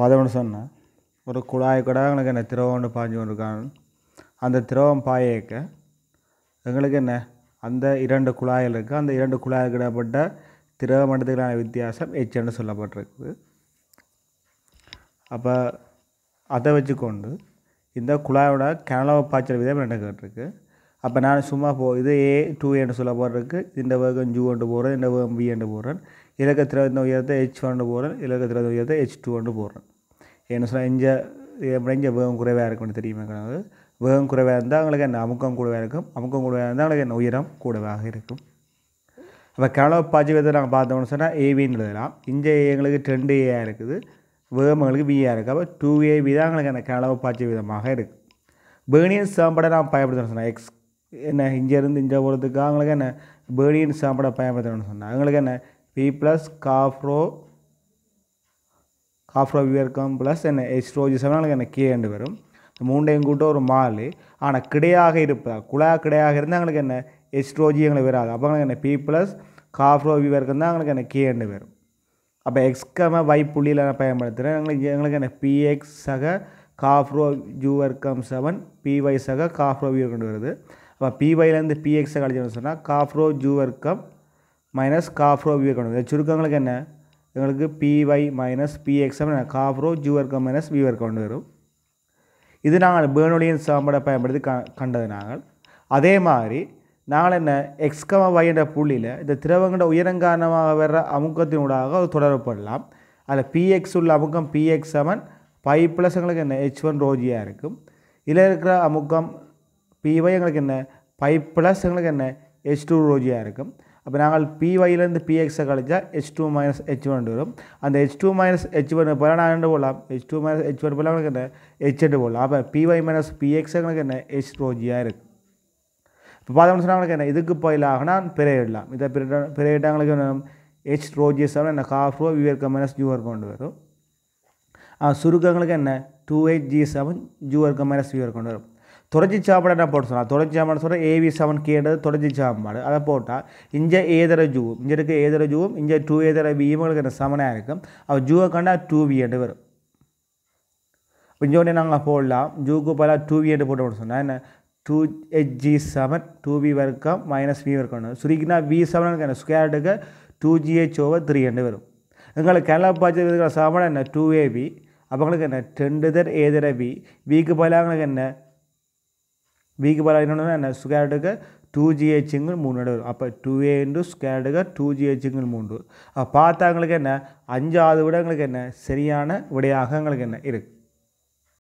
வதவன்னு சொன்னேன் ஒரு குழாய் கூட எங்களுக்கு என்ன திரவம்னு பாஞ்சு கொண்டிருக்காங்க அந்த திரவம் பாயக்க எங்களுக்கு என்ன அந்த இரண்டு குழாய்கள் இருக்குது அந்த இரண்டு குழாய்க்கு இடப்பட்ட திரவ மண்டலத்துக்கான வித்தியாசம் எச்சன்னு சொல்லப்பட்டிருக்குது அப்போ அதை வச்சுக்கொண்டு இந்த குழாயோட கனவு பாய்ச்சல் விதம் என்ன கேட்டிருக்கு அப்போ நான் சும்மா போ இது ஏ டூ என்று சொல்ல போடுறதுக்கு இந்த வேகம் ஜூ என்று போகிறேன் இந்த வேகம் பி என்று போகிறேன் ಇಲಕತ್ತಿರೋದನ್ನ உயரத்தை ஹெச் ஒன்று போடுறேன் இலக்கத்திரது உயரத்தை ஹெச் டூ ஒன்று போடுறேன் என்ன சொன்னால் இஞ்ச எப்படி இஞ்ச வேகம் குறைவாக இருக்கும்னு தெரியுமா வேகம் குறைவாக இருந்தால் அவங்களுக்கு என்ன அமுக்கம் கூடவாக இருக்கும் அமுக்கம் கூடவாக இருந்தால் அவங்களுக்கு என்ன உயரம் கூடவாக இருக்கும் அப்போ கனவு பாய்ச்சி விதத்தை நாங்கள் பார்த்தோம்னு சொன்னால் ஏவின்னு எழுதலாம் இஞ்ச எங்களுக்கு டென்ட் ஏயாக இருக்குது வேகம் எங்களுக்கு பியாக இருக்குது அப்போ டூ ஏபி தான் எங்களுக்கு அந்த கனவு பாய்ச்சி விதமாக இருக்குது பேர்னியன் சாம்படை நான் பயன்படுத்தணும்னு சொன்னேன் எக்ஸ் என்ன இங்கேருந்து இங்கே போகிறதுக்கு அவங்களுக்கு என்ன பேர்னியன் சாம்படை பயன்படுத்தணும்னு சொன்னால் அவங்களுக்கு என்ன பி ப்ளஸ் காஃப்ரோ காஃப்ரோ காஃப்ரோவியர்க்கம் ப்ளஸ் என்ன எஸ்ட்ரோஜிசம் எனக்கு என்ன கே என்று வரும் மூண்டையும் கூட்ட ஒரு மாலு ஆனால் கிடையாக இருப்பதா குழா கிடையாக இருந்தால் எங்களுக்கு என்ன எஸ்ட்ரோஜி எங்களுக்கு வராது அப்போ எங்களுக்கு என்ன பி ப்ளஸ் காஃப்ரோ காஃப்ரோவியர்க்கம் தான் எங்களுக்கு என்ன கே என்று வரும் அப்போ எக்ஸ்கம வை புள்ளியில் நான் பயன்படுத்துகிறேன் எங்களுக்கு எங்களுக்கு என்ன பிஎக்ஸ் சக காஃப்ரோ ஜூவர்க்கம் செவன் பிஒய் சக காஃப்ரோ வியூ வருது அப்போ பிஒயிலேருந்து பிஎக்ஸை கழிச்சோம்னு சொன்னால் காஃப்ரோ ஜூவர்க்கம் മൈനസ് കാഫ്രോ വ്യൂ അക്കൗണ്ട് ഇതിൻ്റെ ചുരുക്കങ്ങൾക്ക് തന്നെ നിങ്ങൾക്ക് P Y minus P X M കാഫ്രോ ജൂ വർக்கம் മൈனஸ் வியூ வரும் இது நாங்கள் பேர்னொலியின் சாம்பாடை பயன்படுத்தி க கண்டது நாங்கள் அதே மாதிரி நாங்கள் என்ன எக்ஸ்கம வை என்ற புள்ளியில் இந்த திரவங்கள உயரம் காரணமாக வர்ற அமுக்கத்தினூடாக ஒரு தொடரப்படலாம் அதில் பிஎக்ஸ் உள்ள அமுக்கம் பிஎக்ஸ் செவன் பை ப்ளஸ் எங்களுக்கு என்ன ஹெச் ஒன் ரோஜியாக இருக்கும் இதில் இருக்கிற அமுக்கம் பிஒய் எங்களுக்கு என்ன பை ப்ளஸ் எங்களுக்கு என்ன ஹெச் டூ ரோஜியாக இருக்கும் அப்போ நாங்கள் பிஒயிலேருந்து பிஎக்ஸை கழிச்சால் H two minus H one வரும் அந்த H two minus H one போல நான் என்ன போடலாம் H two minus H one போல எனக்கு என்ன ஹெச் எட்டு போடலாம் அப்போ பிஒய் மைனஸ் பிஎக்ஸ் எனக்கு என்ன ஹெச் ரோஜியாக இருக்குது இப்போ பார்த்தோம்னு சொன்னால் எனக்கு என்ன இதுக்கு பயிலாக நான் பிறையிடலாம் இதை பிற பிறையிட்டாங்களுக்கு என்ன ஹெச் ரோஜியஸ் என்ன காஃப் ரோ விவேர்க்க மைனஸ் ஜூவர் கொண்டு வரும் சுருக்கங்களுக்கு என்ன டூ எயிட் ஜி செவன் ஜூவர்க்க மைனஸ் வியூவர் கொண்டு வரும் தொடர்ச்சி சாப்பாடு என்ன போட்டு சொன்னால் தொடர்ச்சி சாப்பாடு சொல்கிற ஏவி செவன் கேன்றது தொடர்ச்சி சாப்பாடு அதை போட்டால் இங்கே ஏதர ஜூவும் இங்கே இருக்க ஏதர ஜூவும் இங்கே டூ ஏதர பியும் எங்களுக்கு சமனாக இருக்கும் அப்போ ஜூவை கண்டா டூ வி என்று வரும் இங்கே நாங்கள் போடலாம் ஜூக்கு பல டூ வி என்று போட்டோம்னு சொன்னால் என்ன two H G seven two V வர்க்கம் மைனஸ் வி வர்க்கம் சுருக்கினா வி செவன் ஸ்கொயர் எடுக்க டூ ஜிஹெச் ஓவர் த்ரீ என்று வரும் எங்களுக்கு கேரளா பாய்ச்சல் இருக்கிற சாமான என்ன டூ ஏபி அப்போ எங்களுக்கு என்ன டெண்டு தர் ஏதர பி விக்கு பதிலாக எங்களுக்கு என்ன வீக்கு బలాలు ఎన్ని என்ன ஸ்கேர்டுக்கு டூ టూ மூணு இடம் வரும் அப்போ டூ ஏ இன்டு ஸ்கேடுக டூ ஜிஹெச்சுங்கிற மூன்று பார்த்தாங்களுக்கு என்ன அஞ்சாவது விடங்களுக்கு என்ன சரியான விடையாக எங்களுக்கு என்ன இருக்குது